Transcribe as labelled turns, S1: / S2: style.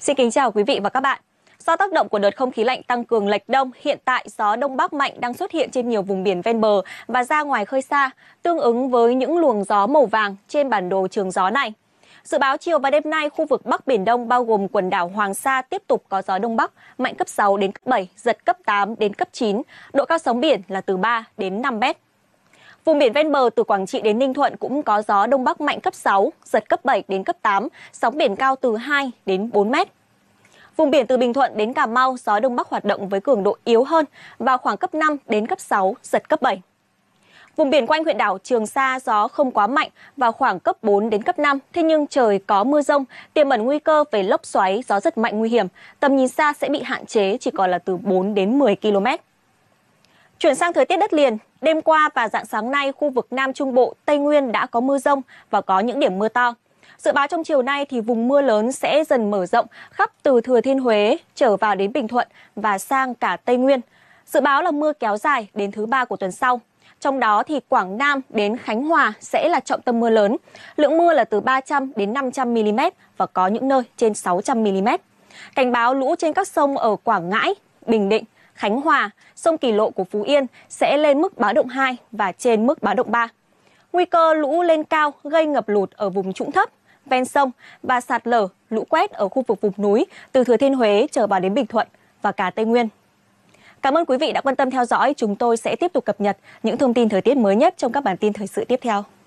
S1: Xin kính chào quý vị và các bạn. Do tác động của đợt không khí lạnh tăng cường lệch đông, hiện tại gió đông bắc mạnh đang xuất hiện trên nhiều vùng biển ven bờ và ra ngoài khơi xa, tương ứng với những luồng gió màu vàng trên bản đồ trường gió này. Dự báo chiều và đêm nay, khu vực Bắc Biển Đông bao gồm quần đảo Hoàng Sa tiếp tục có gió Đông Bắc, mạnh cấp 6 đến cấp 7, giật cấp 8 đến cấp 9, độ cao sóng biển là từ 3 đến 5 mét. Vùng biển ven bờ từ Quảng Trị đến Ninh Thuận cũng có gió Đông Bắc mạnh cấp 6, giật cấp 7 đến cấp 8, sóng biển cao từ 2 đến 4 mét. Vùng biển từ Bình Thuận đến Cà Mau, gió đông bắc hoạt động với cường độ yếu hơn vào khoảng cấp 5 đến cấp 6, giật cấp 7. Vùng biển quanh huyện đảo Trường Sa gió không quá mạnh vào khoảng cấp 4 đến cấp 5, thế nhưng trời có mưa rông, tiềm ẩn nguy cơ về lốc xoáy, gió rất mạnh nguy hiểm. Tầm nhìn xa sẽ bị hạn chế chỉ còn là từ 4 đến 10 km. Chuyển sang thời tiết đất liền, đêm qua và dạng sáng nay khu vực Nam Trung Bộ, Tây Nguyên đã có mưa rông và có những điểm mưa to. Dự báo trong chiều nay thì vùng mưa lớn sẽ dần mở rộng khắp từ Thừa Thiên Huế trở vào đến Bình Thuận và sang cả Tây Nguyên. Dự báo là mưa kéo dài đến thứ ba của tuần sau. Trong đó thì Quảng Nam đến Khánh Hòa sẽ là trọng tâm mưa lớn. Lượng mưa là từ 300 đến 500 mm và có những nơi trên 600 mm. Cảnh báo lũ trên các sông ở Quảng Ngãi, Bình Định, Khánh Hòa, sông Kỳ Lộ của Phú Yên sẽ lên mức báo động 2 và trên mức báo động 3. Nguy cơ lũ lên cao gây ngập lụt ở vùng trũng thấp, ven sông và sạt lở, lũ quét ở khu vực vùng núi từ Thừa Thiên Huế trở vào đến Bình Thuận và cả Tây Nguyên. Cảm ơn quý vị đã quan tâm theo dõi. Chúng tôi sẽ tiếp tục cập nhật những thông tin thời tiết mới nhất trong các bản tin thời sự tiếp theo.